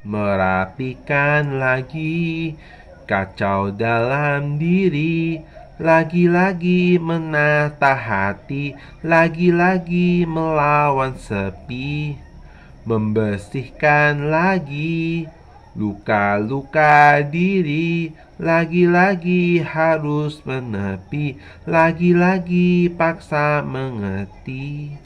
Merapikan lagi kacau dalam diri Lagi-lagi menata hati Lagi-lagi melawan sepi Membersihkan lagi Luka-luka diri lagi-lagi harus menepi, lagi-lagi paksa mengerti.